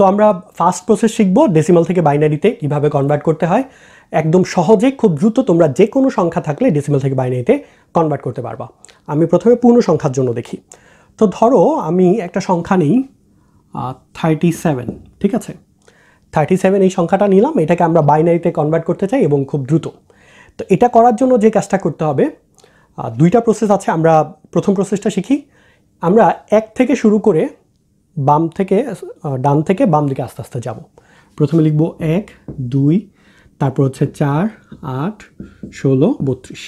তো আমরা first process শিখব ডেসিমাল থেকে বাইনারিতে কীভাবে কনভার্ট করতে হয় একদম সহজে খুব দ্রুত তোমরা যে কোনো সংখ্যা থাকলে ডেসিমাল থেকে বাইনারিতে কনভার্ট করতে পারবা আমি প্রথমে পূর্ণ সংখ্যার জন্য দেখি তো ধরো আমি একটা সংখ্যা নিই থার্টি সেভেন ঠিক আছে থার্টি সেভেন এই সংখ্যাটা নিলাম এটাকে আমরা বাইনারিতে কনভার্ট করতে চাই এবং খুব দ্রুত তো এটা করার জন্য যে কাজটা করতে হবে দুইটা প্রসেস আছে আমরা প্রথম প্রসেসটা শিখি আমরা এক থেকে শুরু করে বাম থেকে ডান থেকে বাম দিকে আস্তে আস্তে যাব প্রথমে লিখব এক দুই তারপর হচ্ছে চার আট ষোলো বত্রিশ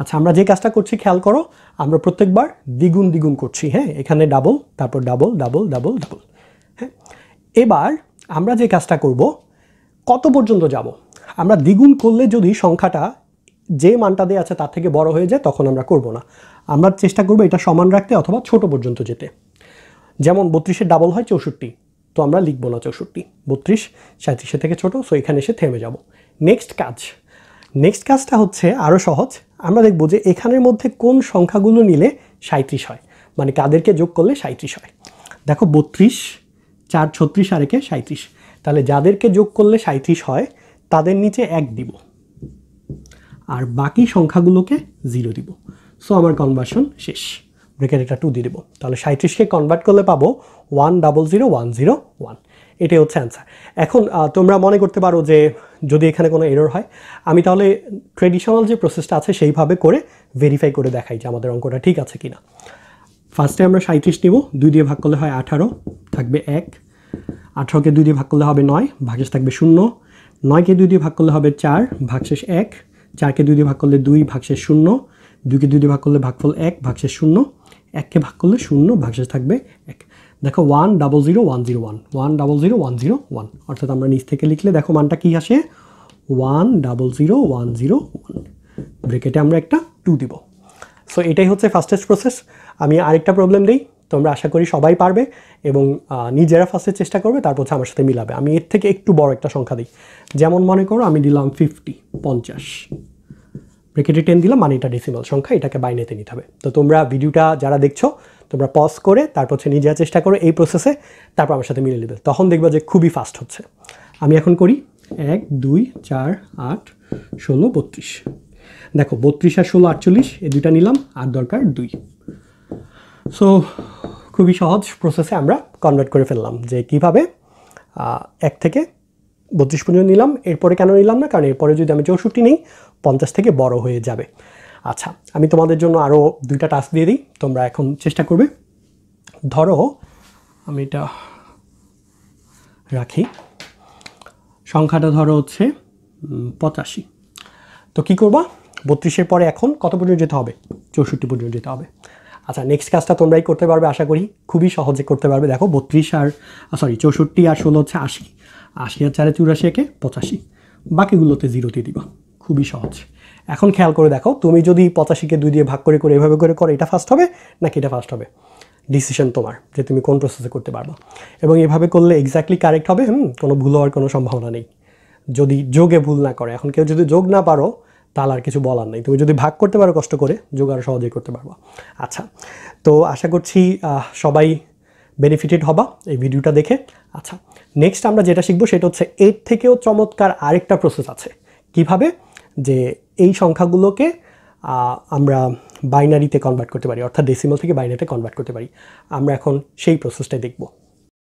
আচ্ছা আমরা যে কাজটা করছি খেয়াল করো আমরা প্রত্যেকবার দ্বিগুণ দ্বিগুণ করছি হ্যাঁ এখানে ডাবল তারপর ডাবল ডাবল ডাবল ডাবল হ্যাঁ এবার আমরা যে কাজটা করব কত পর্যন্ত যাব আমরা দ্বিগুণ করলে যদি সংখ্যাটা যে মানটা দেওয়া আছে তার থেকে বড় হয়ে যায় তখন আমরা করব না আমরা চেষ্টা করব এটা সমান রাখতে অথবা ছোট পর্যন্ত যেতে যেমন বত্রিশের ডাবল হয় চৌষট্টি তো আমরা লিখবো না চৌষট্টি বত্রিশ সাঁত্রিশে থেকে ছোট সো এখানে এসে থেমে যাব নেক্সট কাজ নেক্সট কাজটা হচ্ছে আরও সহজ আমরা দেখব যে এখানের মধ্যে কোন সংখ্যাগুলো নিলে সাঁত্রিশ হয় মানে কাদেরকে যোগ করলে সাঁত্রিশ হয় দেখো বত্রিশ চার ছত্রিশ আরেকে সাঁত্রিশ তাহলে যাদেরকে যোগ করলে সাঁত্রিশ হয় তাদের নিচে এক দিব আর বাকি সংখ্যাগুলোকে জিরো দিব সো আমার কনভার্সন শেষ ব্রেকেট একটা টু দিয়ে দেবো তাহলে সাঁত্রিশকে কনভার্ট করলে পাবো one double zero one zero one এটাই হচ্ছে অ্যান্সার এখন তোমরা মনে করতে পারো যে যদি এখানে কোনো এরর হয় আমি তাহলে ট্রেডিশনাল যে প্রসেসটা আছে সেইভাবে করে ভেরিফাই করে দেখাই যে আমাদের অঙ্কটা ঠিক আছে কি না ফার্স্টে আমরা সাঁত্রিশ নিব দুই দিয়ে ভাগ করলে হয় আঠারো থাকবে এক আঠারোকে দুই দিয়ে ভাগ করলে হবে নয় ভাগশেষ থাকবে শূন্য নয়কে দুই দিয়ে ভাগ করলে হবে চার ভাগশেষ এক চারকে দুই দিয়ে ভাগ করলে দুই ভাগশেষ শূন্য দুইকে দুই ভাগ করলে ভাগফল এক ভাগশেষ শূন্য এককে ভাগ করলে শূন্য ভাগশেষ থাকবে এক দেখো one double zero one zero one one double zero one zero one অর্থাৎ আমরা নিচ থেকে লিখলে দেখো মানটা কী আসে one double zero one zero one ব্রেকেটে আমরা একটা টু দিব সো এটাই হচ্ছে ফার্স্টেস্ট প্রসেস আমি আরেকটা প্রবলেম দিই আমরা আশা করি সবাই পারবে এবং নিজেরা ফার্স্টের চেষ্টা করবে তারপর হচ্ছে আমার সাথে মিলাবে আমি এর থেকে একটু বড় একটা সংখ্যা দিই যেমন মনে করো আমি দিলাম ফিফটি পঞ্চাশ ব্রেকেটে টেন দিলাম মানে এটা ডেসিমাল সংখ্যা এটাকে বাইনেতে নিতে হবে তো তোমরা ভিডিওটা যারা দেখছো তোমরা পজ করে তারপর হচ্ছে নিজে চেষ্টা করো এই প্রসেসে তারপর আমার সাথে মিলে নেবে তখন দেখবো যে খুবই ফাস্ট হচ্ছে আমি এখন করি এক দুই চার আট ষোলো বত্রিশ দেখো বত্রিশ আর ষোলো আটচল্লিশ এই দুইটা নিলাম আর দরকার দুই সো খুবই সহজ প্রসেসে আমরা কনভার্ট করে ফেললাম যে কিভাবে এক থেকে বত্রিশ পর্যন্ত নিলাম এরপরে কেন নিলাম না কারণ এরপরে যদি আমি চৌষট্টি নিই পঞ্চাশ থেকে বড় হয়ে যাবে আচ্ছা আমি তোমাদের জন্য আরও দুইটা টাস্ক দিয়ে দিই তোমরা এখন চেষ্টা করবে ধরো আমি এটা রাখি সংখ্যাটা ধরো হচ্ছে পঁচাশি তো কি করবা বত্রিশের পরে এখন কত পর্যন্ত যেতে হবে চৌষট্টি পর্যন্ত যেতে হবে আচ্ছা নেক্সট কাজটা তোমরাই করতে পারবে আশা করি খুবই সহজে করতে পারবে দেখো বত্রিশ আর সরি চৌষট্টি আর ষোলো হচ্ছে আশি আশি আর চারে চুরাশি একে পঁচাশি বাকিগুলোতে জিরোতে দিবা খুবই সহজ এখন খেয়াল করে দেখো তুমি যদি পঁচাশিকে দুই দিয়ে ভাগ করে করে এভাবে করে করো এটা ফার্স্ট হবে নাকি এটা ফার্স্ট হবে ডিসিশন তোমার যে তুমি কোন প্রসেসে করতে পারবা এবং এভাবে করলে এক্স্যাক্টলি কারেক্ট হবে হুম কোনো ভুল হওয়ার কোনো সম্ভাবনা নেই যদি যোগে ভুল না করে এখন কেউ যদি যোগ না পারো তাহলে আর কিছু বলার নেই তুমি যদি ভাগ করতে পারো কষ্ট করে যোগ আরও সহজেই করতে পারবা আচ্ছা তো আশা করছি সবাই বেনিফিটেড হবা এই ভিডিওটা দেখে আচ্ছা নেক্সট আমরা যেটা শিখবো সেটা হচ্ছে এর থেকেও চমৎকার আরেকটা প্রসেস আছে কিভাবে যে এই সংখ্যাগুলোকে আমরা বাইনারিতে কনভার্ট করতে পারি অর্থাৎ ডেসিমাল থেকে বাইনারিতে কনভার্ট করতে পারি আমরা এখন সেই প্রসেসটাই দেখবো